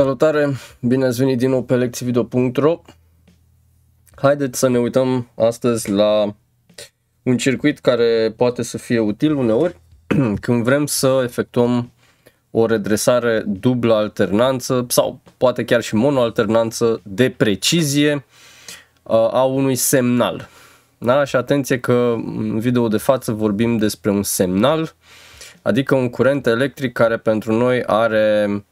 Salutare, bine ați venit din nou pe lecțivideo.ro Haideți să ne uităm astăzi la un circuit care poate să fie util uneori când vrem să efectuăm o redresare dublă alternanță sau poate chiar și monoalternanță de precizie a unui semnal. Da? Și atenție că în video de față vorbim despre un semnal, adică un curent electric care pentru noi are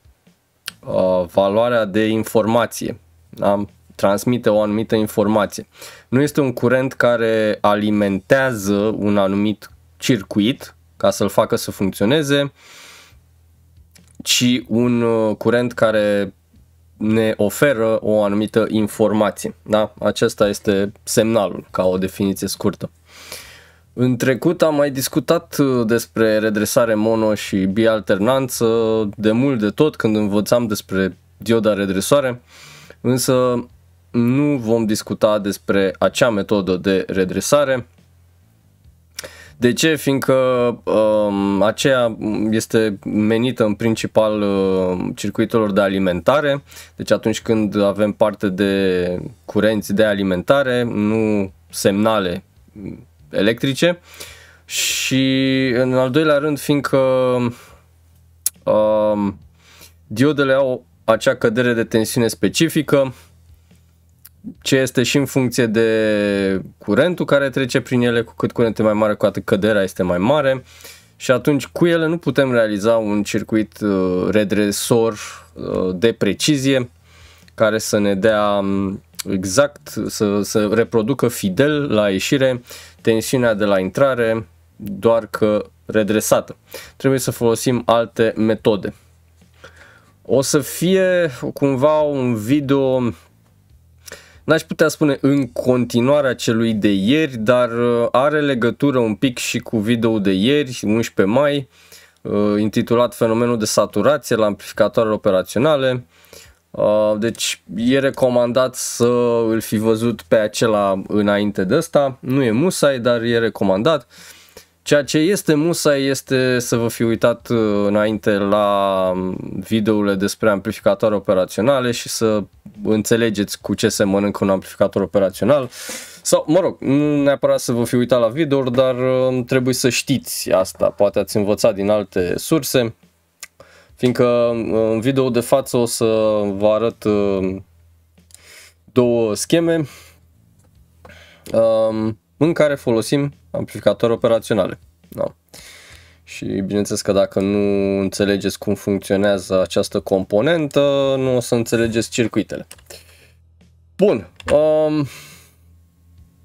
Uh, valoarea de informație. Da? transmite o anumită informație. Nu este un curent care alimentează un anumit circuit ca să-l facă să funcționeze, ci un uh, curent care ne oferă o anumită informație. Da? Acesta este semnalul, ca o definiție scurtă. În trecut am mai discutat uh, despre redresare mono și bialternanță uh, de mult de tot când învățam despre dioda redresoare, însă nu vom discuta despre acea metodă de redresare. De ce? Fiindcă um, aceea este menită în principal uh, circuitelor de alimentare, deci atunci când avem parte de curenți de alimentare, nu semnale electrice și în al doilea rând fiindcă um, diodele au acea cădere de tensiune specifică ce este și în funcție de curentul care trece prin ele, cu cât curent e mai mare, cu atât căderea este mai mare și atunci cu ele nu putem realiza un circuit uh, redresor uh, de precizie care să ne dea um, exact, să, să reproducă fidel la ieșire tensiunea de la intrare, doar că redresată. Trebuie să folosim alte metode. O să fie cumva un video n-aș putea spune în continuarea celui de ieri, dar uh, are legătură un pic și cu video de ieri, 11 mai, uh, intitulat Fenomenul de saturație la amplificatoarele operaționale. Uh, deci e recomandat să îl fi văzut pe acela înainte de ăsta, nu e musai, dar e recomandat. Ceea ce este musai este să vă fi uitat uh, înainte la um, videourile despre amplificatoare operaționale și să înțelegeți cu ce se mănâncă un amplificator operațional. Sau, mă rog, nu neapărat să vă fi uitat la video dar uh, trebuie să știți asta. Poate ați învățat din alte surse fiindcă uh, în video de față o să vă arăt uh, două scheme um, în care folosim amplificatoare operaționale. Da. Și bineînțeles că dacă nu înțelegeți cum funcționează această componentă, nu o să înțelegeți circuitele. Bun, um,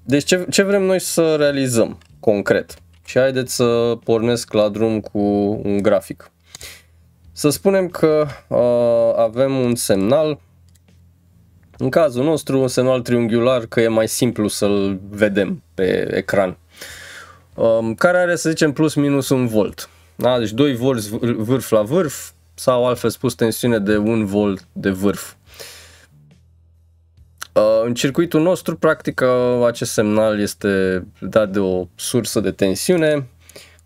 deci ce, ce vrem noi să realizăm concret? Și haideți să pornesc la drum cu un grafic. Să spunem că uh, avem un semnal, în cazul nostru un semnal triunghiular că e mai simplu să-l vedem pe ecran, um, care are să zicem plus minus un volt. Da? Deci 2 volți vârf la vârf sau altfel spus tensiune de 1 volt de vârf. Uh, în circuitul nostru, practic, uh, acest semnal este dat de o sursă de tensiune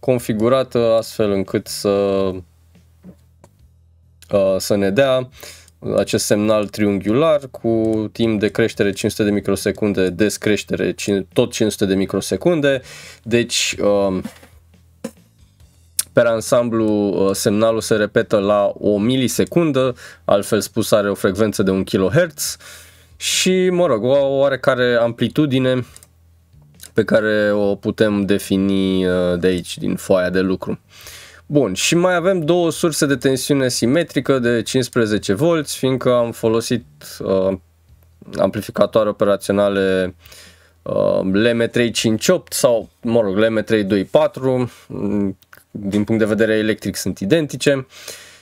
configurată astfel încât să Uh, să ne dea acest semnal triunghiular cu timp de creștere 500 de microsecunde, descreștere tot 500 de microsecunde. Deci, um, pe ansamblu uh, semnalul se repetă la o milisecundă, altfel spus are o frecvență de 1 kHz și, mă rog, o oarecare amplitudine pe care o putem defini uh, de aici, din foaia de lucru. Uh, Bun, și mai avem două surse de tensiune simetrică de 15V, fiindcă am folosit uh, amplificatoare operaționale uh, LM358 sau, mă rog, LM324, mm, din punct de vedere electric sunt identice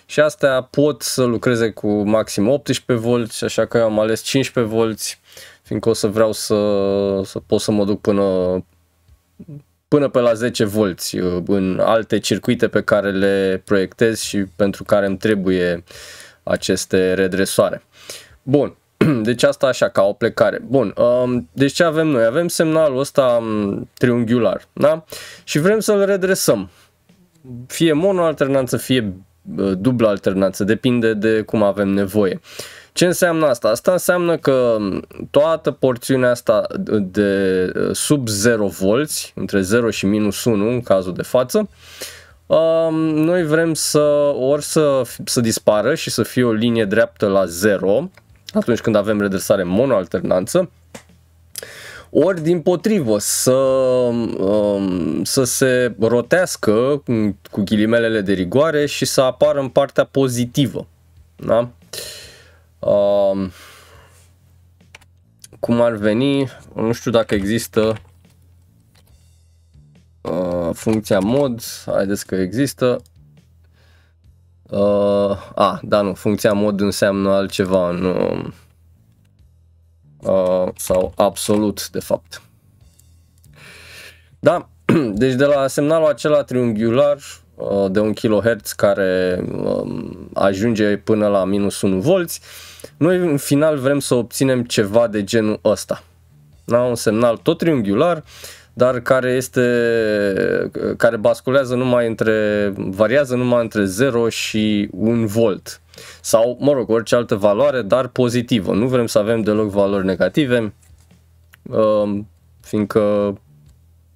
și astea pot să lucreze cu maxim 18V, așa că eu am ales 15V, fiindcă o să vreau să, să pot să mă duc până până pe la 10 volți uh, în alte circuite pe care le proiectez și pentru care îmi trebuie aceste redresoare. Bun, deci asta așa, ca o plecare. Bun, um, deci ce avem noi? Avem semnalul ăsta um, triunghiular, da? Și vrem să-l redresăm. Fie monoalternanță, fie uh, dublă alternanță, depinde de cum avem nevoie. Ce înseamnă asta? Asta înseamnă că toată porțiunea asta de sub 0 volți, între 0 și minus 1 în cazul de față, um, noi vrem să ori să, să dispară și să fie o linie dreaptă la 0 atunci când avem redresare monoalternanță, ori din potrivă să, um, să se rotească cu ghilimelele de rigoare și să apară în partea pozitivă. Da? Um, cum ar veni, nu știu dacă există uh, funcția mod, haideți că există. Uh, a, da, nu, funcția mod înseamnă altceva în, uh, uh, sau absolut, de fapt. Da, deci de la semnalul acela triunghiular uh, de 1 kHz care uh, ajunge până la minus 1 volți, uh, noi în final vrem să obținem ceva de genul ăsta. Da? Un semnal tot triunghiular, dar care este care basculează numai între variază numai între 0 și 1 volt sau, mă rog, orice altă valoare, dar pozitivă. Nu vrem să avem deloc valori negative, um, fiindcă,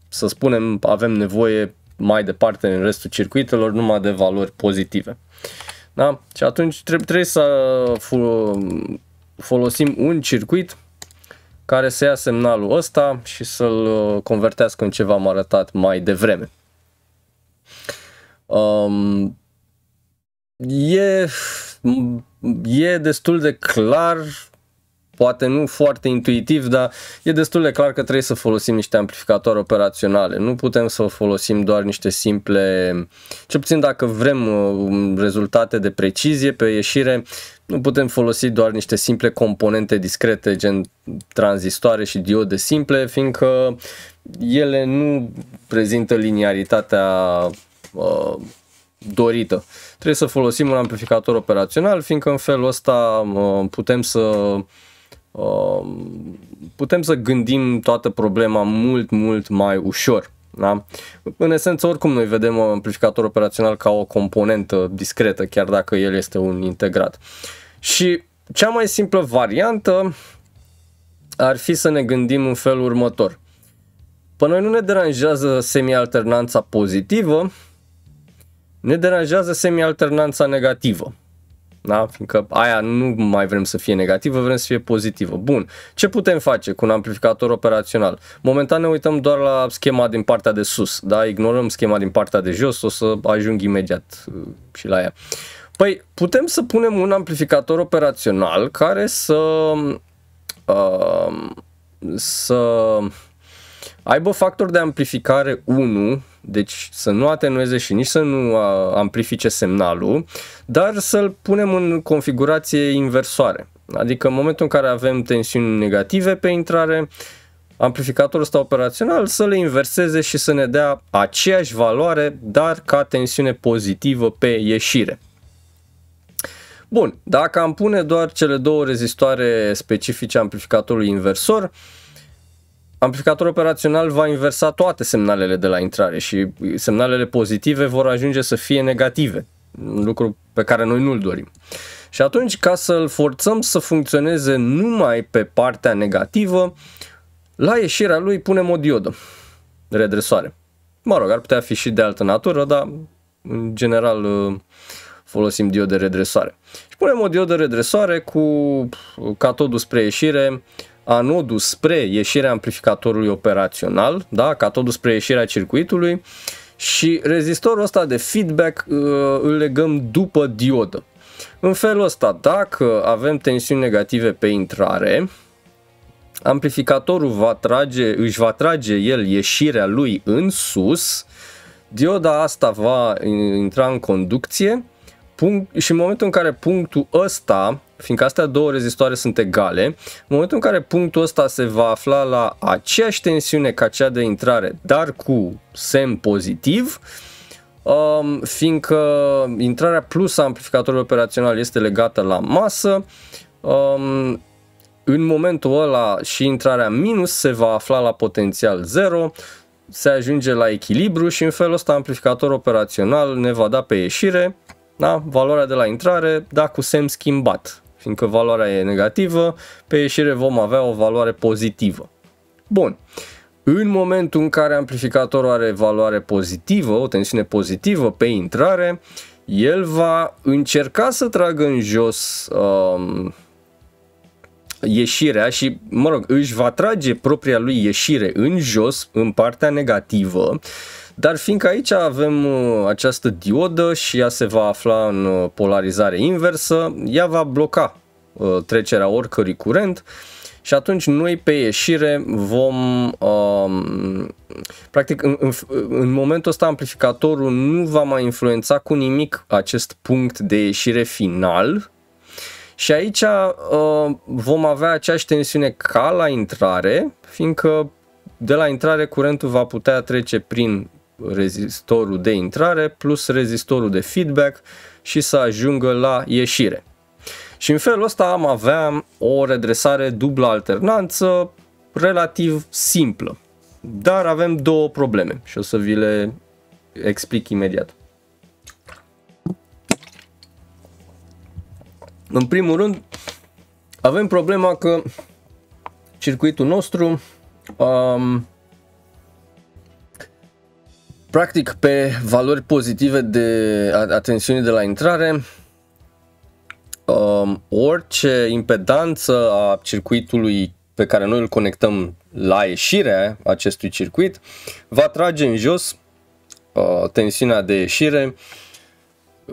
să spunem, avem nevoie mai departe în restul circuitelor numai de valori pozitive. Da? Și atunci trebuie, trebuie să folosim un circuit care să ia semnalul ăsta și să-l uh, convertească în ceva am arătat mai devreme. Um, e, e destul de clar poate nu foarte intuitiv, dar e destul de clar că trebuie să folosim niște amplificatoare operaționale. Nu putem să folosim doar niște simple, ce puțin dacă vrem uh, rezultate de precizie pe ieșire, nu putem folosi doar niște simple componente discrete, gen tranzistoare și diode simple, fiindcă ele nu prezintă liniaritatea uh, dorită. Trebuie să folosim un amplificator operațional, fiindcă în felul ăsta uh, putem să Um, putem să gândim toată problema mult, mult mai ușor. Da? În esență, oricum, noi vedem amplificator operațional ca o componentă discretă, chiar dacă el este un integrat. Și cea mai simplă variantă ar fi să ne gândim în felul următor. Pe noi nu ne deranjează semialternanța pozitivă, ne deranjează semialternanța negativă da? fiindcă aia nu mai vrem să fie negativă, vrem să fie pozitivă. Bun, ce putem face cu un amplificator operațional? Momentan ne uităm doar la schema din partea de sus, da? ignorăm schema din partea de jos, o să ajung imediat uh, și la ea. Păi putem să punem un amplificator operațional care să, uh, să aibă factor de amplificare 1 deci să nu atenueze și nici să nu amplifice semnalul, dar să-l punem în configurație inversoare. Adică în momentul în care avem tensiuni negative pe intrare, amplificatorul ăsta operațional să le inverseze și să ne dea aceeași valoare, dar ca tensiune pozitivă pe ieșire. Bun, dacă am pune doar cele două rezistoare specifice amplificatorului inversor, uh, amplificatorul operațional va inversa toate semnalele de la intrare și semnalele pozitive vor ajunge să fie negative, un lucru pe care noi nu-l dorim. Și atunci, ca să-l forțăm să funcționeze numai pe partea negativă, la ieșirea lui punem o diodă, redresoare. Mă rog, ar putea fi și de altă natură, dar în general uh, folosim diode redresoare. Și punem o diodă redresoare cu catodul spre ieșire, anodul spre ieșirea amplificatorului operațional, da, catodul spre ieșirea circuitului și rezistorul ăsta de feedback uh, îl legăm după diodă. În felul ăsta, dacă avem tensiuni negative pe intrare, amplificatorul va trage, își va trage el ieșirea lui în sus, dioda asta va intra în conducție punct, și în momentul în care punctul ăsta fiindcă astea două rezistoare sunt egale, în momentul în care punctul ăsta se va afla la aceeași tensiune ca cea de intrare, dar cu semn pozitiv, um, fiindcă intrarea plus a amplificatorului operațional este legată la masă, um, în momentul ăla și intrarea minus se va afla la potențial 0, se ajunge la echilibru și în felul ăsta amplificatorul operațional ne va da pe ieșire da? valoarea de la intrare, da, cu semn schimbat fiindcă valoarea e negativă, pe ieșire vom avea o valoare pozitivă. Bun. În momentul în care amplificatorul are valoare pozitivă, o tensiune pozitivă pe intrare, el va încerca să tragă în jos um, ieșirea și, mă rog, își va trage propria lui ieșire în jos, în partea negativă, uh, dar fiindcă aici avem uh, această diodă și ea se va afla în uh, polarizare inversă, ea va bloca uh, trecerea oricărui curent și atunci noi pe ieșire vom, um, practic în, în, în momentul ăsta amplificatorul nu va mai influența cu nimic acest punct de ieșire final și aici uh, vom avea aceeași tensiune ca la intrare, fiindcă de la intrare curentul va putea trece prin rezistorul de intrare plus rezistorul de feedback și să ajungă la ieșire. Și în felul ăsta am avea o redresare dublă alternanță relativ simplă. Dar avem două probleme și o să vi le explic imediat. În primul rând, avem problema că circuitul nostru um, Practic pe valori pozitive de atențiune de la intrare, um, orice impedanță a circuitului pe care noi îl conectăm la ieșirea acestui circuit va trage în jos uh, tensiunea de ieșire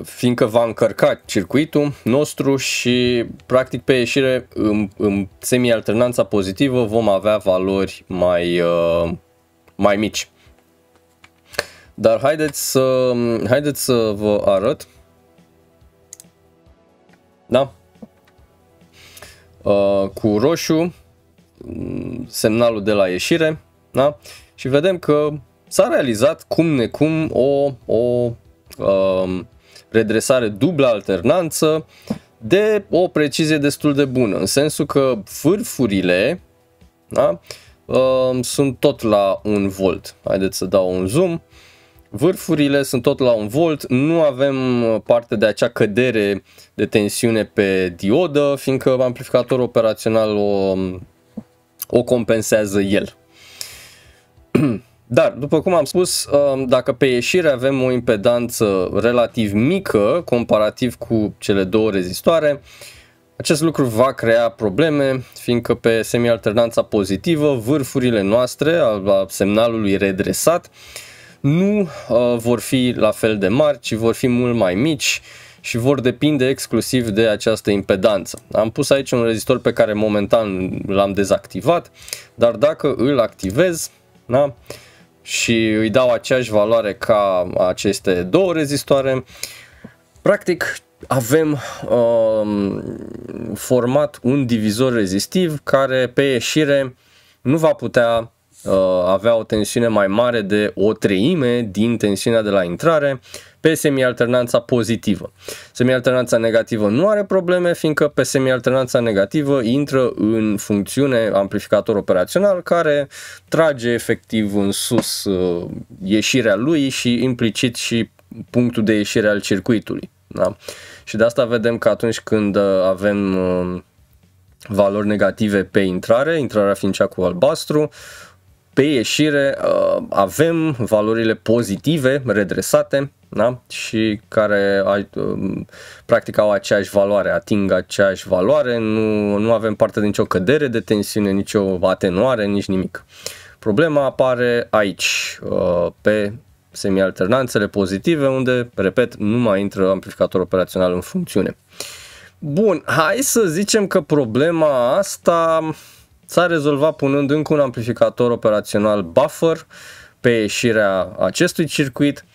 fiindcă va încărca circuitul nostru și practic pe ieșire în, în semi-alternanța pozitivă vom avea valori mai, uh, mai mici. Dar haideți să, haideți să vă arăt. Da? Uh, cu roșu semnalul de la ieșire. Da? Și vedem că s-a realizat cum necum o, o uh, redresare dublă alternanță de o precizie destul de bună, în sensul că fârfurile da, uh, sunt tot la un volt. Haideți să dau un zoom. Vârfurile sunt tot la un volt, nu avem uh, parte de acea cădere de tensiune pe diodă, fiindcă amplificatorul operațional o, um, o compensează el. Dar, după cum am spus, um, dacă pe ieșire avem o impedanță relativ mică comparativ cu cele două rezistoare, acest lucru va crea probleme, fiindcă pe semialternanța pozitivă, vârfurile noastre a semnalului redresat nu uh, vor fi la fel de mari, ci vor fi mult mai mici și vor depinde exclusiv de această impedanță. Am pus aici un rezistor pe care momentan l-am dezactivat, dar dacă îl activez da, și îi dau aceeași valoare ca aceste două rezistoare, practic avem uh, format un divizor rezistiv care pe ieșire nu va putea Uh, avea o tensiune mai mare de o treime din tensiunea de la intrare pe semialternanța pozitivă. Semialternanța negativă nu are probleme, fiindcă pe semialternanța negativă intră în funcțiune amplificator operațional care trage efectiv în sus uh, ieșirea lui și implicit și punctul de ieșire al circuitului. Da? Și de asta vedem că atunci când uh, avem uh, valori negative pe intrare, intrarea fiind cea cu albastru, pe ieșire uh, avem valorile pozitive redresate da? și care um, practic au aceeași valoare, ating aceeași valoare, nu, nu avem parte de nicio cădere de tensiune, nicio atenuare, nici nimic. Problema apare aici, uh, pe semialternanțele pozitive, unde, repet, nu mai intră amplificator operațional în funcțiune. Bun, hai să zicem că problema asta s-a rezolvat punând încă un amplificator operațional buffer pe ieșirea acestui circuit.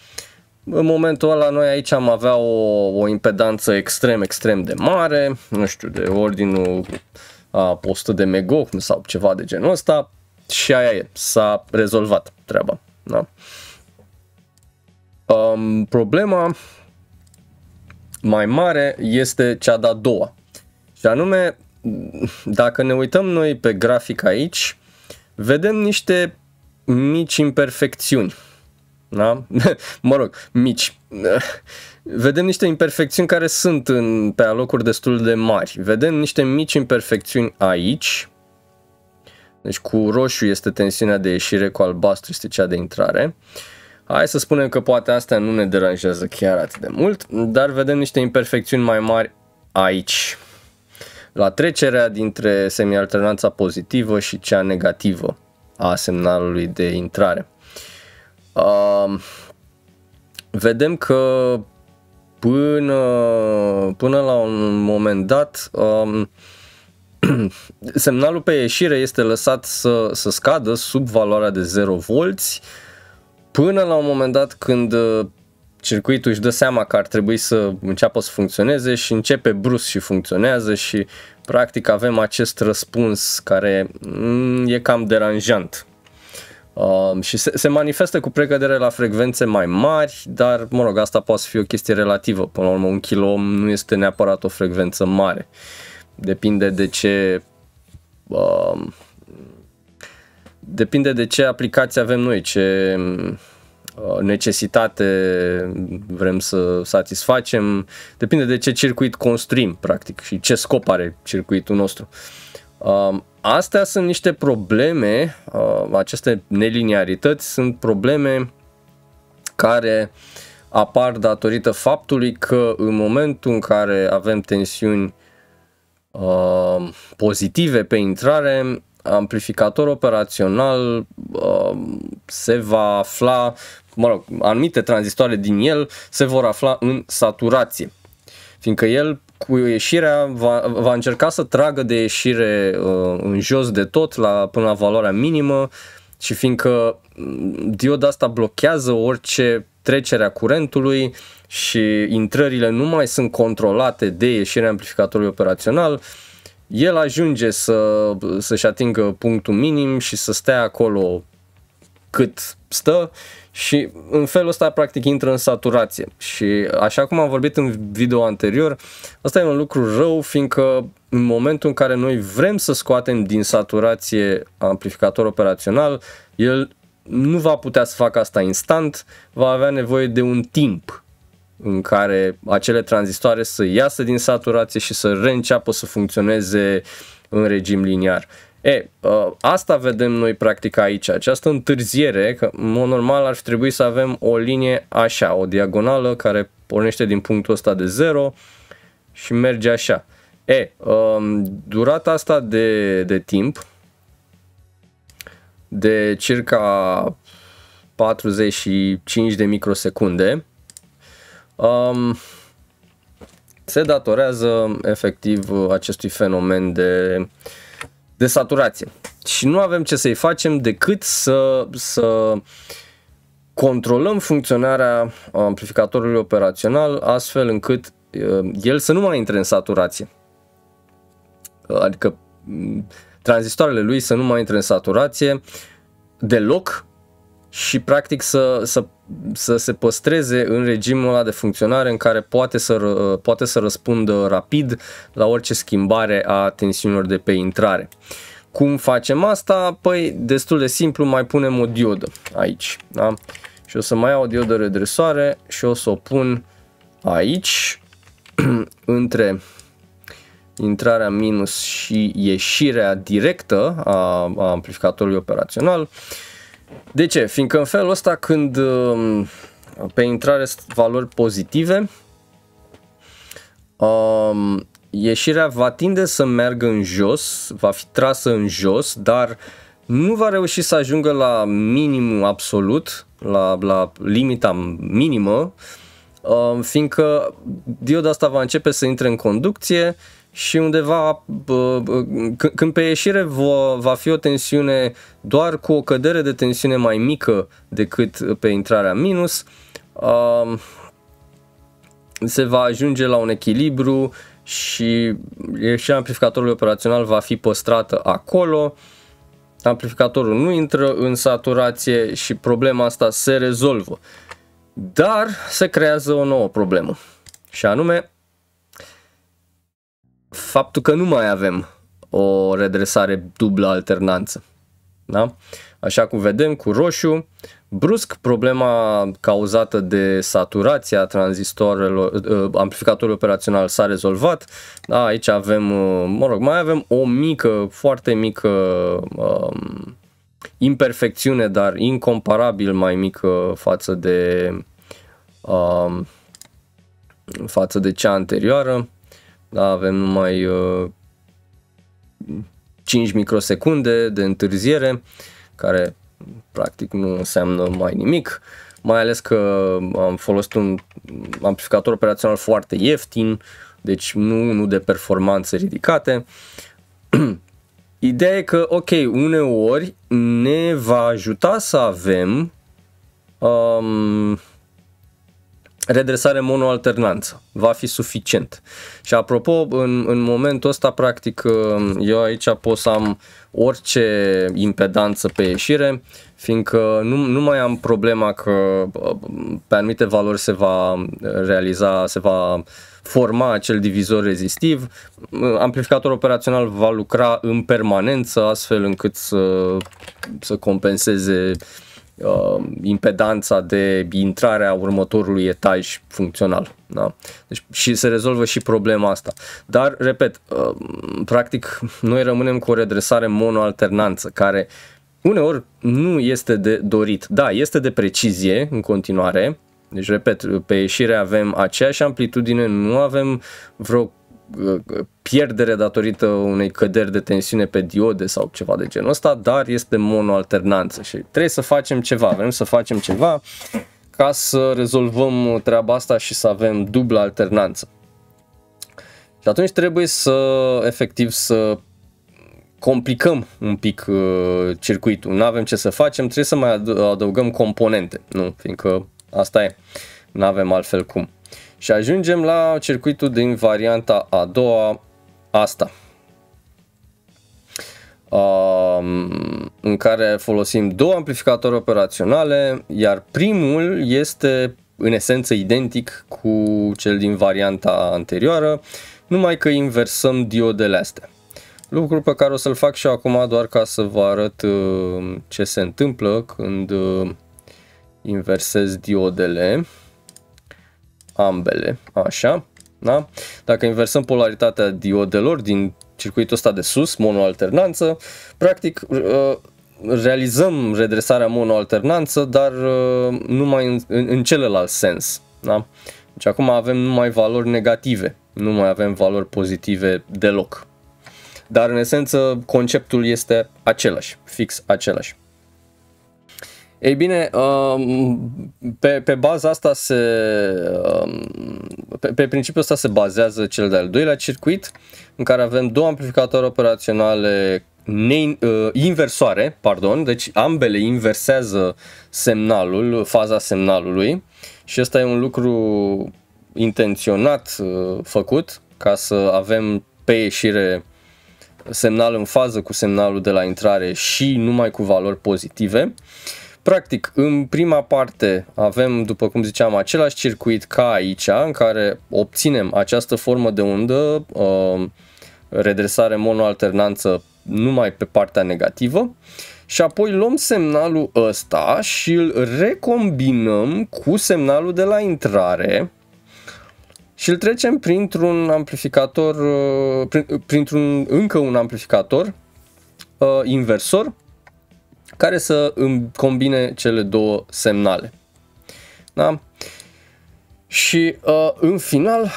În momentul ăla noi aici am avea o, o impedanță extrem, extrem de mare, nu știu, de ordinul a 100 de megohm sau ceva de genul ăsta și aia e, s-a rezolvat treaba. Da? Um, problema mai mare este cea de-a doua și anume dacă ne uităm noi pe grafic aici, vedem niște mici imperfecțiuni. Da? mă rog, mici. Vedem niște imperfecțiuni care sunt în, pe alocuri destul de mari. Vedem niște mici imperfecțiuni aici. Deci cu roșu este tensiunea de ieșire, cu albastru este cea de intrare. Hai să spunem că poate astea nu ne deranjează chiar atât de mult, dar vedem niște imperfecțiuni mai mari aici la trecerea dintre semialternanța pozitivă și cea negativă a semnalului de intrare. Uh, vedem că până, până la un moment dat um, semnalul pe ieșire este lăsat să, să scadă sub valoarea de 0V până la un moment dat când circuitul își dă seama că ar trebui să înceapă să funcționeze și începe brusc și funcționează și practic avem acest răspuns care mm, e cam deranjant. Uh, și se, se manifestă cu precădere la frecvențe mai mari, dar, mă rog, asta poate să fie o chestie relativă. Până la urmă, un kilo nu este neapărat o frecvență mare. Depinde de ce... Uh, depinde de ce aplicație avem noi, ce Uh, necesitate vrem să satisfacem, depinde de ce circuit construim, practic, și ce scop are circuitul nostru. Um, astea sunt niște probleme, uh, aceste neliniarități sunt probleme care apar datorită faptului că în momentul în care avem tensiuni uh, pozitive pe intrare, amplificator operațional uh, se va afla mă rog, anumite tranzistoare din el se vor afla în saturație. Fiindcă el cu ieșirea va, va încerca să tragă de ieșire uh, în jos de tot la, până la valoarea minimă și fiindcă mm, dioda asta blochează orice trecere a curentului și intrările nu mai sunt controlate de ieșirea amplificatorului operațional, el ajunge să, să-și atingă punctul minim și să stea acolo cât stă și în felul ăsta practic intră în saturație și așa cum am vorbit în video anterior, asta e un lucru rău fiindcă în momentul în care noi vrem să scoatem din saturație amplificator operațional, el nu va putea să facă asta instant, va avea nevoie de un timp în care acele tranzistoare să iasă din saturație și să reînceapă să funcționeze în regim liniar. E, ă, asta vedem noi practic aici, această întârziere, că în mod normal ar trebui să avem o linie așa, o diagonală care pornește din punctul ăsta de 0 și merge așa. E, ă, durata asta de, de timp, de circa 45 de microsecunde, um, se datorează efectiv acestui fenomen de uh, de saturație. Și nu avem ce să-i facem decât să, să controlăm funcționarea amplificatorului operațional astfel încât uh, el să nu mai intre în saturație. Adică mm, tranzistoarele lui să nu mai intre în saturație deloc și practic să, să, să se păstreze în regimul ăla de funcționare în care poate să, poate să răspundă rapid la orice schimbare a tensiunilor de pe intrare. Cum facem asta? Păi destul de simplu, mai punem o diodă aici. Da? Și o să mai iau o diodă redresoare și o să o pun aici între intrarea minus și ieșirea directă a, a amplificatorului operațional. Uh, de ce? Fiindcă în felul ăsta când um, pe intrare sunt valori pozitive, um, ieșirea va tinde să meargă în jos, va fi trasă în jos, dar nu va reuși să ajungă la minimul absolut, la, la limita minimă, um, fiindcă dioda asta va începe să intre în conducție și undeva când pe ieșire va, va fi o tensiune doar cu o cădere de tensiune mai mică decât pe intrarea minus, se va ajunge la un echilibru și ieșirea amplificatorului operațional va fi păstrată acolo. Amplificatorul nu intră în saturație și problema asta se rezolvă. Dar se creează o nouă problemă și anume faptul că nu mai avem o redresare dublă alternanță. Da? Așa cum vedem cu roșu, brusc problema cauzată de saturația tranzistorelor, uh, amplificatorului operațional s-a rezolvat. Da, aici avem, uh, mă rog, mai avem o mică, foarte mică um, imperfecțiune, dar incomparabil mai mică față de um, față de cea anterioară. Da, avem numai uh, 5 microsecunde de întârziere, care practic nu înseamnă mai nimic, mai ales că am folosit un amplificator operațional foarte ieftin, deci nu unul de performanțe ridicate. Ideea e că, ok, uneori ne va ajuta să avem um, redresare monoalternanță. Va fi suficient. Și apropo, în, în momentul ăsta, practic, um, eu aici pot să am orice impedanță pe ieșire, fiindcă nu, nu mai am problema că uh, pe anumite valori se va uh, realiza, se va forma acel divizor rezistiv. Uh, amplificatorul operațional va lucra în permanență, astfel încât să, să compenseze uh, uh, impedanța de intrare a următorului etaj funcțional. Da? Deci, și se rezolvă și problema asta. Dar, repet, uh, practic noi rămânem cu o redresare monoalternanță care uneori nu este de dorit. Da, este de precizie în continuare, deci, repet, pe ieșire avem aceeași amplitudine, nu avem vreo pierdere datorită unei căderi de tensiune pe diode sau ceva de genul ăsta, dar este monoalternanță și trebuie să facem ceva, vrem să facem ceva ca să rezolvăm treaba asta și să avem dublă alternanță. Și atunci trebuie să, efectiv, să complicăm un pic uh, circuitul. Nu avem ce să facem, trebuie să mai adăugăm componente, nu? Fiindcă asta e. Nu avem altfel cum. Și ajungem la circuitul din varianta a doua, asta. În care folosim două amplificatoare operaționale, iar primul este în esență identic cu cel din varianta anterioară, numai că inversăm diodele astea. Lucru pe care o să-l fac și acum doar ca să vă arăt uh, ce se întâmplă când uh, inversez diodele ambele, așa, da? Dacă inversăm polaritatea diodelor din circuitul ăsta de sus, monoalternanță, practic uh, realizăm redresarea monoalternanță, dar uh, numai în, în, în celălalt sens, da? Deci acum avem numai valori negative, nu mai avem valori pozitive deloc. Dar în esență conceptul este același, fix același. Ei bine, um, pe, pe baza asta se. Um, pe, pe principiul ăsta se bazează cel de-al doilea circuit, în care avem două amplificatoare operaționale ne, uh, inversoare, pardon, deci ambele inversează semnalul, faza semnalului și ăsta e un lucru intenționat uh, făcut ca să avem pe ieșire semnal în fază cu semnalul de la intrare și numai cu valori pozitive. Uh, Practic, în prima parte avem, după cum ziceam, același circuit ca aici, în care obținem această formă de undă, uh, redresare monoalternanță numai pe partea negativă și apoi luăm semnalul ăsta și îl recombinăm cu semnalul de la intrare și îl trecem printr-un amplificator, uh, printr-un încă un amplificator uh, inversor care să îmi combine cele două semnale. Da? Și uh, în final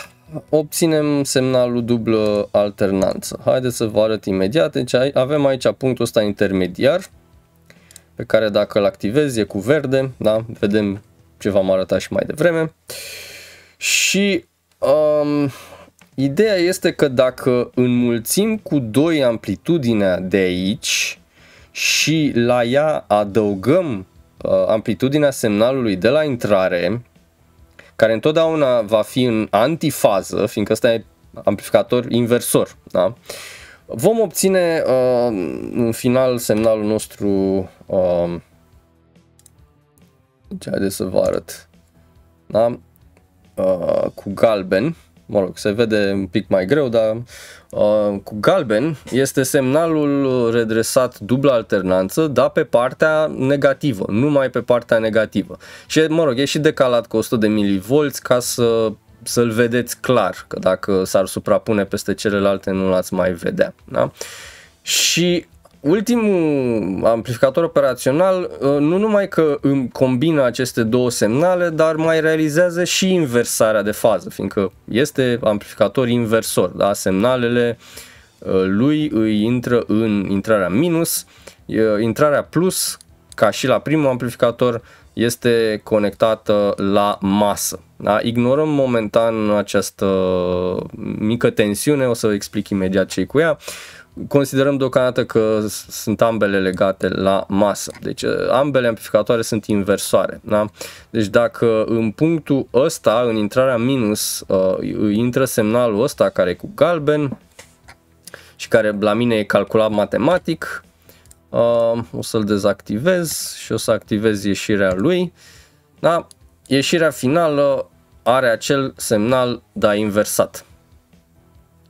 obținem semnalul dublă alternanță. Haideți să vă arăt imediat. Deci avem aici punctul ăsta intermediar pe care dacă îl activez e cu verde, da? vedem ce v-am arătat și mai devreme. Și um, ideea este că dacă înmulțim cu 2 amplitudinea de aici, și la ea adăugăm uh, amplitudinea semnalului de la intrare, care întotdeauna va fi în antifază, fiindcă ăsta e amplificator inversor, da? vom obține uh, în final semnalul nostru uh, ce haideți să vă arăt da? uh, cu galben mă rog, se vede un pic mai greu, dar uh, cu galben este semnalul redresat dublă alternanță, dar pe partea negativă, numai pe partea negativă. Și, mă rog, e și decalat cu 100 de mV ca să să-l vedeți clar, că dacă s-ar suprapune peste celelalte nu l-ați mai vedea. Da? Și ultimul amplificator operațional ă, nu numai că îmi combină aceste două semnale, dar mai realizează și inversarea de fază, fiindcă este amplificator inversor, da? semnalele ă, lui îi intră în intrarea minus, intrarea plus, ca și la primul amplificator, este conectată la masă. Da? Ignorăm momentan această mică tensiune, o să explic imediat ce cu ea considerăm deocamdată că sunt ambele legate la masă. Deci uh, ambele amplificatoare sunt inversoare. Da? Deci dacă în punctul ăsta, în intrarea minus, uh, intră semnalul ăsta care e cu galben și care la mine e calculat matematic, uh, o să-l dezactivez și o să activez ieșirea lui. Da? Ieșirea finală are acel semnal dar inversat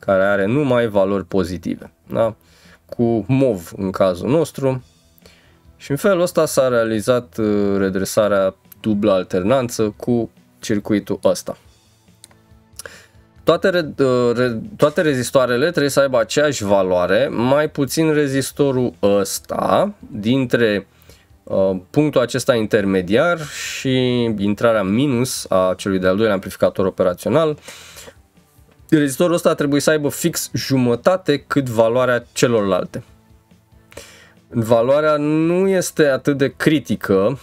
care are numai valori pozitive, da? cu MOV în cazul nostru. Și în felul ăsta s-a realizat uh, redresarea dublă alternanță cu circuitul ăsta. Toate, re, uh, re, toate rezistoarele trebuie să aibă aceeași valoare, mai puțin rezistorul ăsta dintre uh, punctul acesta intermediar și intrarea minus a celui de-al doilea amplificator operațional uh, rezistorul ăsta trebuie să aibă fix jumătate cât valoarea celorlalte. Valoarea nu este atât de critică,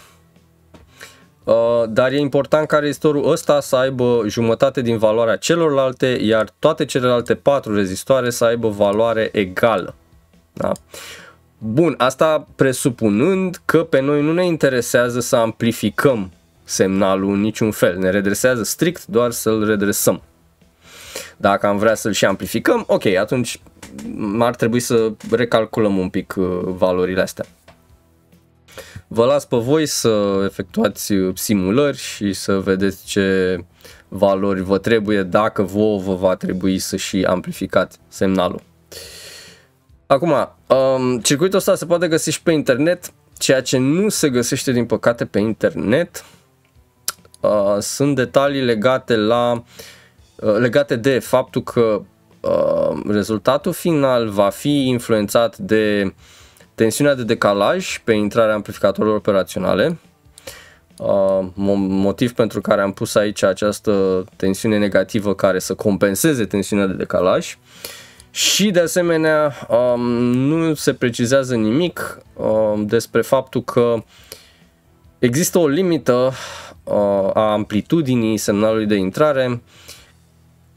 uh, dar e important ca rezistorul ăsta să aibă jumătate din valoarea celorlalte, iar toate celelalte patru rezistoare să aibă valoare egală. Da? Bun, asta presupunând că pe noi nu ne interesează să amplificăm semnalul în niciun fel, ne redresează strict doar să-l redresăm. Dacă am vrea să-l și amplificăm, ok, atunci ar trebui să recalculăm un pic uh, valorile astea. Vă las pe voi să efectuați uh, simulări și să vedeți ce valori vă trebuie, dacă vouă vă va trebui să și amplificați semnalul. Acum, um, circuitul ăsta se poate găsi și pe internet, ceea ce nu se găsește din păcate pe internet uh, sunt detalii legate la uh, Uh, legate de faptul că uh, rezultatul final va fi influențat de tensiunea de decalaj pe intrarea amplificatorilor operaționale, uh, motiv pentru care am pus aici această tensiune negativă care să compenseze tensiunea de decalaj și de asemenea um, nu se precizează nimic um, despre faptul că există o limită a amplitudinii semnalului de intrare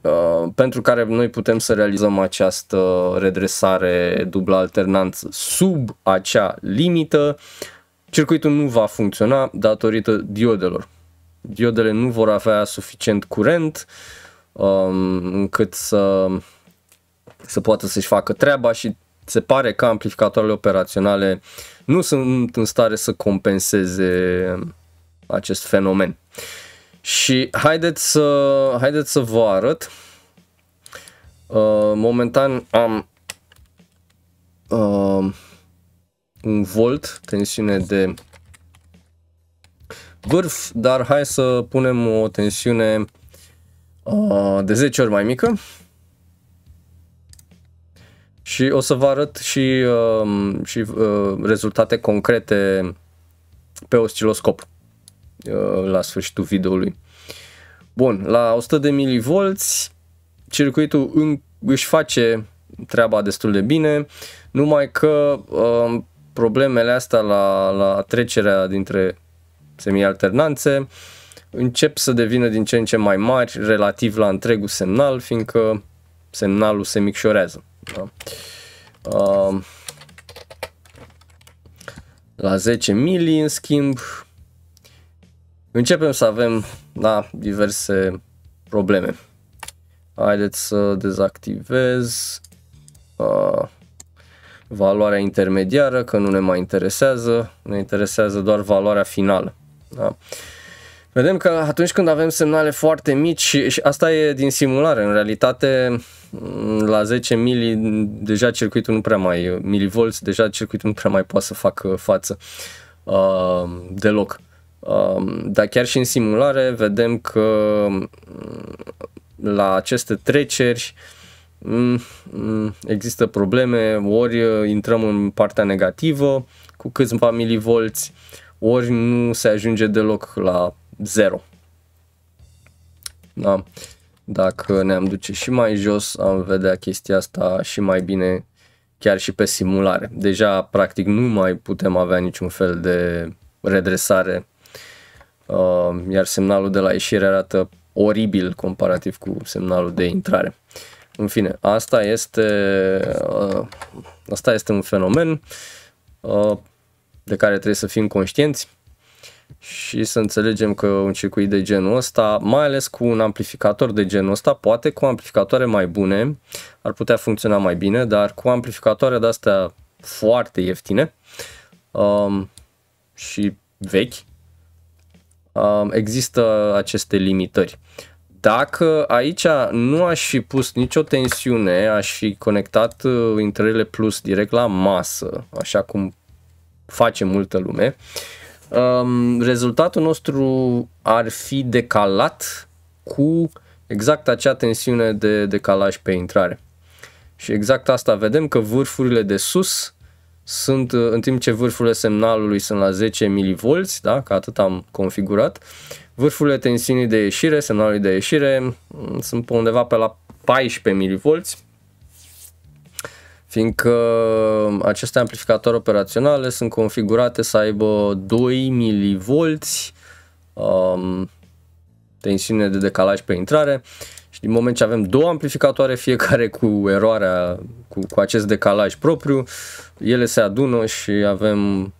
Uh, pentru care noi putem să realizăm această redresare dublă alternanță sub acea limită, circuitul nu va funcționa datorită diodelor. Diodele nu vor avea suficient curent um, încât să, să poată să-și facă treaba și se pare că amplificatoarele operaționale nu sunt în stare să compenseze acest fenomen. Uh, și haideți să, haideți să vă arăt. Uh, momentan am uh, un volt, tensiune de vârf, dar hai să punem o tensiune uh, de 10 ori mai mică. Și o să vă arăt și, și rezultate concrete pe osciloscop. Uh, la sfârșitul videoului. Bun, la 100 de milivolți circuitul în, își face treaba destul de bine, numai că uh, problemele astea la, la trecerea dintre semialternanțe încep să devină din ce în ce mai mari relativ la întregul semnal, fiindcă semnalul se micșorează. Da? Uh, la 10 mili, în schimb, începem să avem da, diverse probleme. Haideți să dezactivez uh, valoarea intermediară, că nu ne mai interesează, ne interesează doar valoarea finală. Da. Vedem că atunci când avem semnale foarte mici, și asta e din simulare, în realitate mm, la 10 mili deja circuitul nu prea mai, milivolți, deja circuitul nu prea mai poate să facă față uh, deloc. Um, dar chiar și în simulare vedem că um, la aceste treceri mm, mm, există probleme, ori uh, intrăm în partea negativă cu câțiva milivolți, ori nu se ajunge deloc la zero. Da. Dacă ne-am duce și mai jos, am vedea chestia asta și mai bine chiar și pe simulare. Deja, practic, nu mai putem avea niciun fel de redresare uh, iar semnalul de la ieșire arată oribil comparativ cu semnalul de intrare. În fine, asta este, uh, asta este un fenomen uh, de care trebuie să fim conștienți și să înțelegem că un circuit de genul ăsta, mai ales cu un amplificator de genul ăsta, poate cu amplificatoare mai bune, ar putea funcționa mai bine, dar cu amplificatoare de-astea foarte ieftine um, și vechi, Um, există aceste limitări. Dacă aici nu aș fi pus nicio tensiune, aș fi conectat intrările uh, plus direct la masă, așa cum face multă lume, um, rezultatul nostru ar fi decalat cu exact acea tensiune de decalaj pe intrare. Și exact asta vedem că vârfurile de sus sunt, uh, în timp ce vârfurile semnalului sunt la 10 mV, da, că atât am configurat, vârfurile tensiunii de ieșire, semnalului de ieșire, mm, sunt pe undeva pe la 14 mV, fiindcă uh, aceste amplificatoare operaționale sunt configurate să aibă 2 mV um, tensiune de decalaj pe intrare și din moment ce avem două amplificatoare, fiecare cu eroarea, cu, cu acest decalaj propriu, ele se adună și avem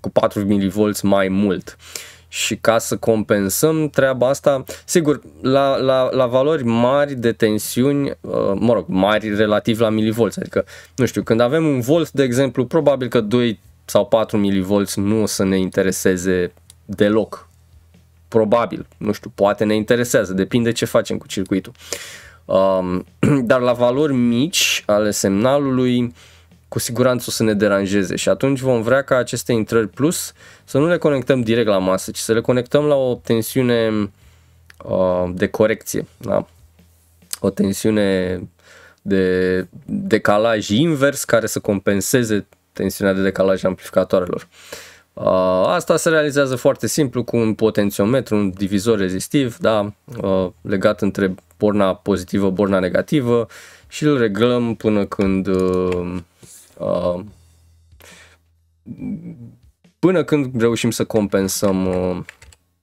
cu 4 mV mai mult. Și ca să compensăm treaba asta, sigur, la, la, la valori mari de tensiuni, uh, mă rog, mari relativ la milivolți, adică, nu știu, când avem un volt, de exemplu, probabil că 2 sau 4 milivolți nu o să ne intereseze deloc probabil, nu știu, poate ne interesează, depinde ce facem cu circuitul. Um, dar la valori mici ale semnalului, cu siguranță o să ne deranjeze și atunci vom vrea ca aceste intrări plus să nu le conectăm direct la masă, ci să le conectăm la o tensiune uh, de corecție, da? o tensiune de decalaj invers care să compenseze tensiunea de decalaj amplificatoarelor. Uh, Uh, asta se realizează foarte simplu cu un potențiometru, un divizor rezistiv, da, uh, legat între borna pozitivă, borna negativă și îl reglăm până când uh, până când reușim să compensăm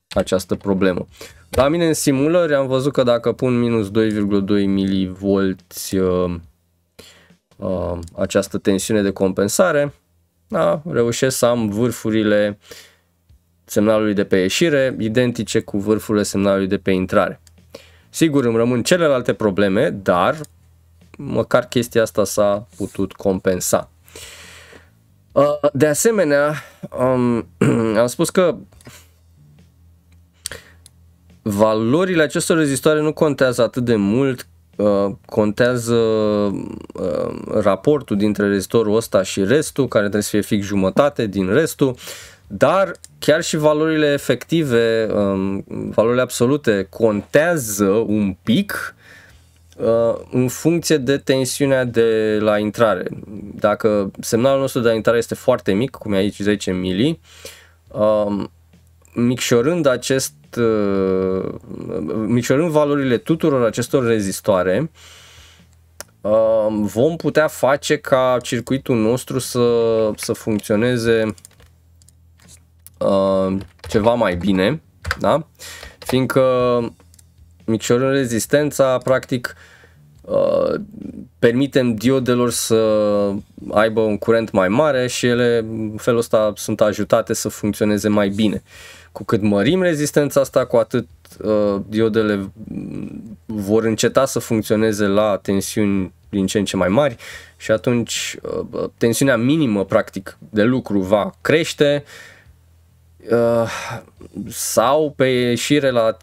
această problemă. La mine în simulări am văzut că dacă pun minus 2,2 mV această tensiune de compensare, da, reușesc să am vârfurile semnalului de pe ieșire identice cu vârfurile semnalului de pe intrare. Sigur, îmi rămân celelalte probleme, dar măcar chestia asta s-a putut compensa. De asemenea, am spus că valorile acestor rezistoare nu contează atât de mult Uh, contează uh, raportul dintre rezistorul ăsta și restul, care trebuie să fie fix jumătate din restul, dar chiar și valorile efective, um, valorile absolute, contează un pic uh, în funcție de tensiunea de la intrare. Dacă semnalul nostru de la intrare este foarte mic, cum e aici 10 mili, um, micșorând acest Uh, micșorând valorile tuturor acestor rezistoare, uh, vom putea face ca circuitul nostru să, să funcționeze uh, ceva mai bine, da? fiindcă micșorând rezistența, practic, permitem diodelor să aibă un curent mai mare și ele, în felul ăsta, sunt ajutate să funcționeze mai bine. Uh, cu cât mărim rezistența asta, cu atât uh, diodele vor înceta să funcționeze la tensiuni din ce în ce mai mari și atunci uh, tensiunea minimă practic de lucru va crește uh, sau pe ieșire la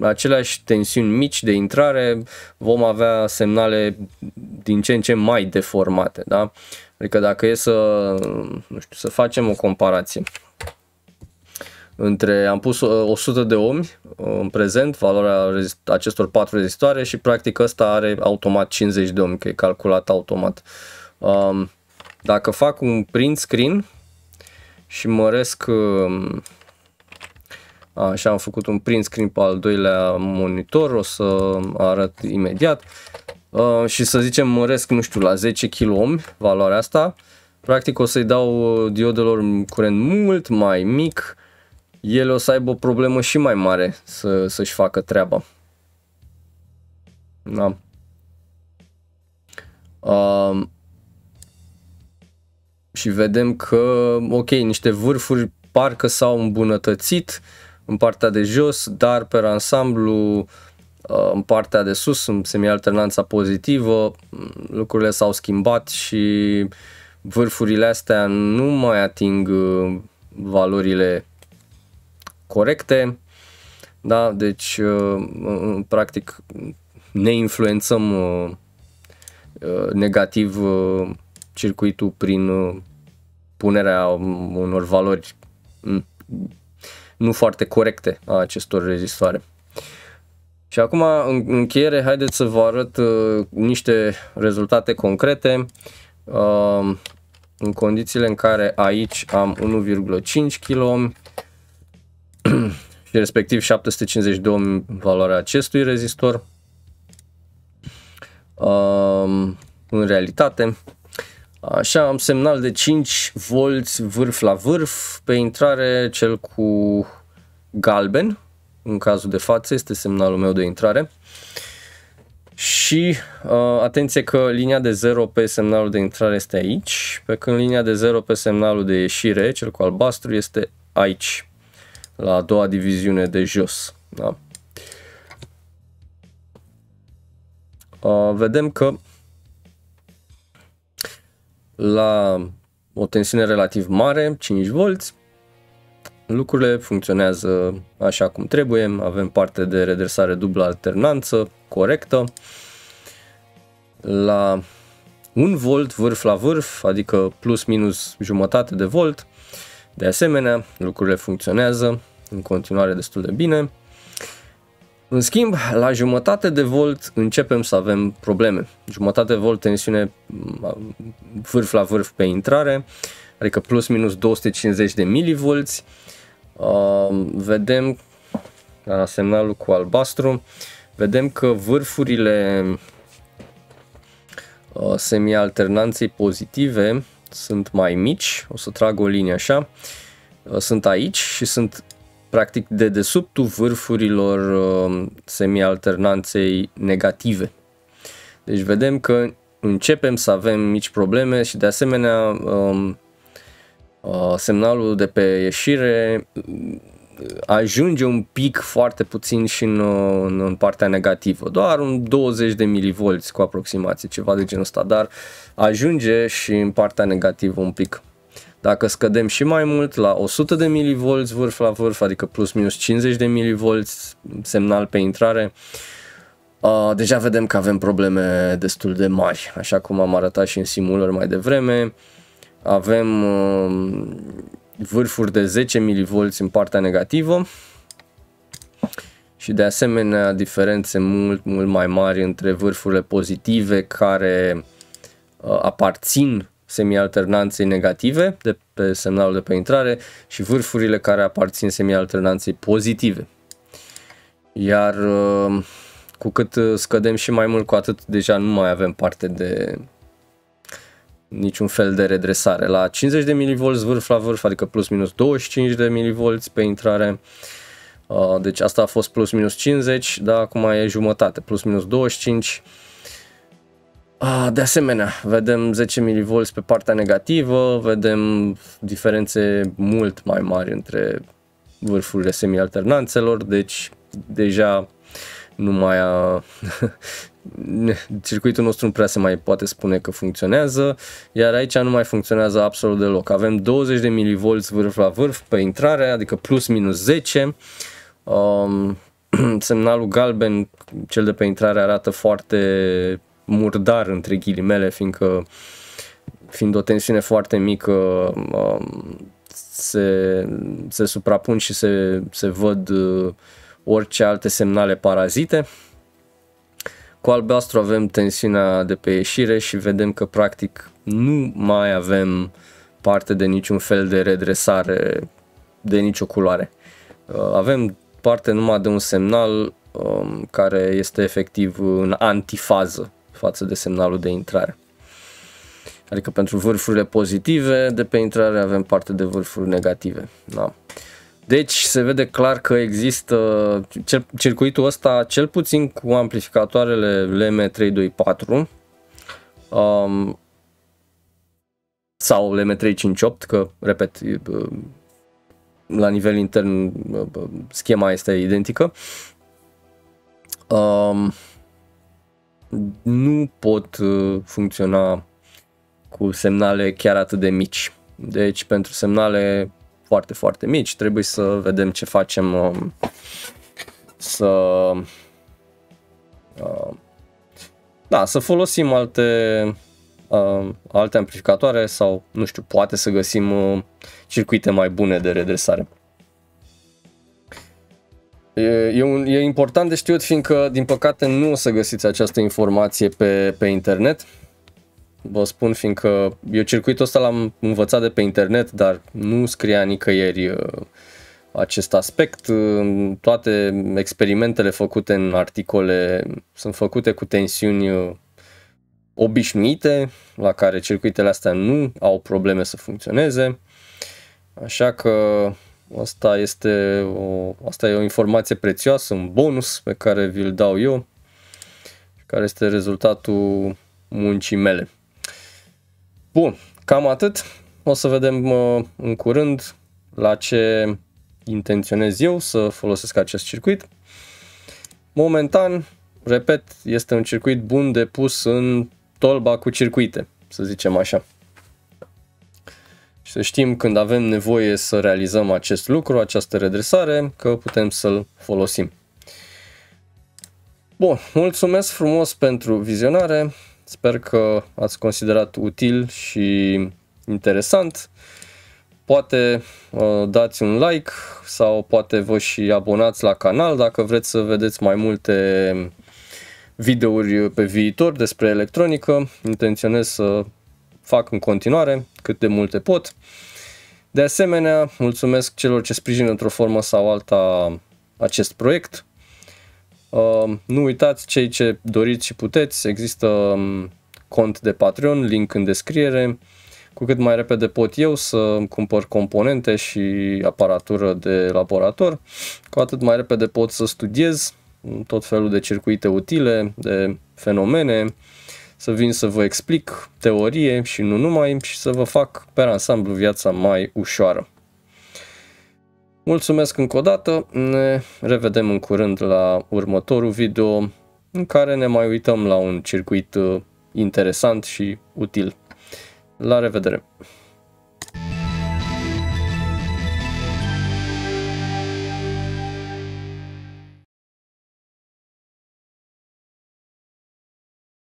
aceleași tensiuni mici de intrare vom avea semnale din ce în ce mai deformate, da? Adică dacă e să, nu știu, să facem o comparație, între, am pus 100 uh, de ohmi uh, în prezent, valoarea acestor patru rezistoare și practic ăsta are automat 50 de ohmi, că e calculat automat. Um, dacă fac un print screen și măresc, um, așa am făcut un print screen pe al doilea monitor, o să arăt imediat, uh, și să zicem măresc, nu știu, la 10 kOhm valoarea asta, practic o să-i dau diodelor curent mult mai mic, el o să aibă o problemă și mai mare să, să-și facă treaba. Da. Uh, și vedem că, ok, niște vârfuri parcă s-au îmbunătățit în partea de jos, dar pe ansamblu uh, în partea de sus, în semialternanța pozitivă, lucrurile s-au schimbat și vârfurile astea nu mai ating uh, valorile corecte, da? Deci, uh, practic, ne influențăm uh, uh, negativ circuitul prin punerea unor valori mm, nu foarte corecte a acestor rezistoare. Și acum, în încheiere, haideți să vă arăt uh, niște rezultate concrete uh, în condițiile în care aici am 1,5 kg, și respectiv 752 valoarea acestui rezistor. Um, în realitate. Așa, am semnal de 5 volți vârf la vârf, pe intrare cel cu galben, în cazul de față este semnalul meu de intrare. Și uh, atenție că linia de 0 pe semnalul de intrare este aici, pe când linia de 0 pe semnalul de ieșire, cel cu albastru, este aici la a doua diviziune de jos. Da? Uh, vedem că la o tensiune relativ mare, 5V, lucrurile funcționează așa cum trebuie, avem parte de redresare dublă alternanță corectă. La 1 volt vârf la vârf, adică plus minus jumătate de volt, de asemenea, lucrurile funcționează în continuare destul de bine. În schimb, la jumătate de volt începem să avem probleme. Jumătate de volt tensiune vârf la vârf pe intrare, adică plus minus 250 de milivolți. Uh, vedem la semnalul cu albastru, vedem că vârfurile uh, semialternanței pozitive sunt mai mici, o să trag o linie așa, uh, sunt aici și sunt practic de dedesubtul vârfurilor uh, semialternanței negative. Deci vedem că începem să avem mici probleme și de asemenea um, uh, semnalul de pe ieșire ajunge un pic foarte puțin și în, în, în partea negativă, doar un 20 de milivolți cu aproximație, ceva de genul ăsta, dar ajunge și în partea negativă un pic. Dacă scădem și mai mult la 100 de milivolți vârf la vârf, adică plus minus 50 de milivolți semnal pe intrare, uh, deja vedem că avem probleme destul de mari, așa cum am arătat și în simulări mai devreme. Avem uh, vârfuri de 10 mV în partea negativă și de asemenea diferențe mult, mult mai mari între vârfurile pozitive care uh, aparțin semialternanței negative de pe semnalul de pe intrare și vârfurile care aparțin semialternanței pozitive. Iar uh, cu cât uh, scădem și mai mult, cu atât deja nu mai avem parte de niciun fel de redresare. La 50 de mV vârf la vârf, adică plus minus 25 de mV pe intrare, uh, deci asta a fost plus minus 50, dar acum e jumătate, plus minus 25. Ah, de asemenea, vedem 10 mV pe partea negativă, vedem diferențe mult mai mari între vârfurile semi-alternanțelor, deci deja nu mai, a, circuitul nostru nu prea se mai poate spune că funcționează, iar aici nu mai funcționează absolut deloc. Avem 20 de milivolți vârf la vârf pe intrare, adică plus minus 10. Um, semnalul galben, cel de pe intrare, arată foarte murdar între ghilimele, fiindcă fiind o tensiune foarte mică, um, se, se suprapun și se, se văd uh, orice alte semnale parazite. Cu albastru avem tensiunea de pe ieșire și vedem că practic nu mai avem parte de niciun fel de redresare de nicio culoare. Uh, avem parte numai de un semnal um, care este efectiv în antifază față de semnalul de intrare. Adică pentru vârfurile pozitive de pe intrare avem parte de vârfuri negative. Da. Deci se vede clar că există circuitul ăsta cel puțin cu amplificatoarele LM324 um, sau LM358 că repet la nivel intern schema este identică um, nu pot uh, funcționa cu semnale chiar atât de mici deci pentru semnale foarte, foarte mici. Trebuie să vedem ce facem um, să um, da, să folosim alte um, alte amplificatoare sau, nu știu, poate să găsim circuite mai bune de redresare. E, e, un, e important de știut, fiindcă, din păcate, nu o să găsiți această informație pe, pe internet vă spun, fiindcă eu circuitul ăsta l-am învățat de pe internet, dar nu scria nicăieri uh, acest aspect. Uh, toate experimentele făcute în articole sunt făcute cu tensiuni uh, obișnuite, la care circuitele astea nu au probleme să funcționeze. Așa că asta este o, asta e o informație prețioasă, un bonus pe care vi-l dau eu, care este rezultatul muncii mele. Bun, cam atât. O să vedem uh, în curând la ce intenționez eu să folosesc acest circuit. Momentan, repet, este un circuit bun de pus în tolba cu circuite, să zicem așa. Și să știm când avem nevoie să realizăm acest lucru, această redresare, că putem să-l folosim. Bun, mulțumesc frumos pentru vizionare, Sper că ați considerat util și interesant. Poate uh, dați un like sau poate vă și abonați la canal dacă vreți să vedeți mai multe videouri pe viitor despre electronică. Intenționez să fac în continuare cât de multe pot. De asemenea, mulțumesc celor ce sprijină într-o formă sau alta acest proiect. Ehm, nu uitați, cei ce doriți și puteți, există ehm, cont de Patreon, link în descriere. Cu cât mai repede pot eu să cumpăr componente și aparatură de laborator, cu atât mai repede pot să studiez tot felul de circuite utile, de fenomene, să vin să vă explic teorie și nu numai și să vă fac pe ansamblu viața mai ușoară. Mulțumesc încă o dată, ne revedem în curând la următorul video în care ne mai uităm la un circuit uh, interesant și util. La revedere!